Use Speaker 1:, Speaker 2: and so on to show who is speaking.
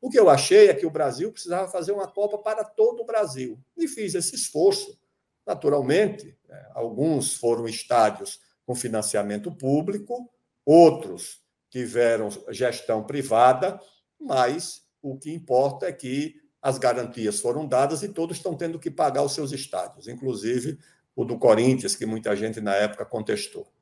Speaker 1: O que eu achei é que o Brasil precisava fazer uma Copa para todo o Brasil. E fiz esse esforço. Naturalmente, é, alguns foram estádios com financiamento público, outros tiveram gestão privada, mas o que importa é que as garantias foram dadas e todos estão tendo que pagar os seus estádios, inclusive o do Corinthians, que muita gente na época contestou.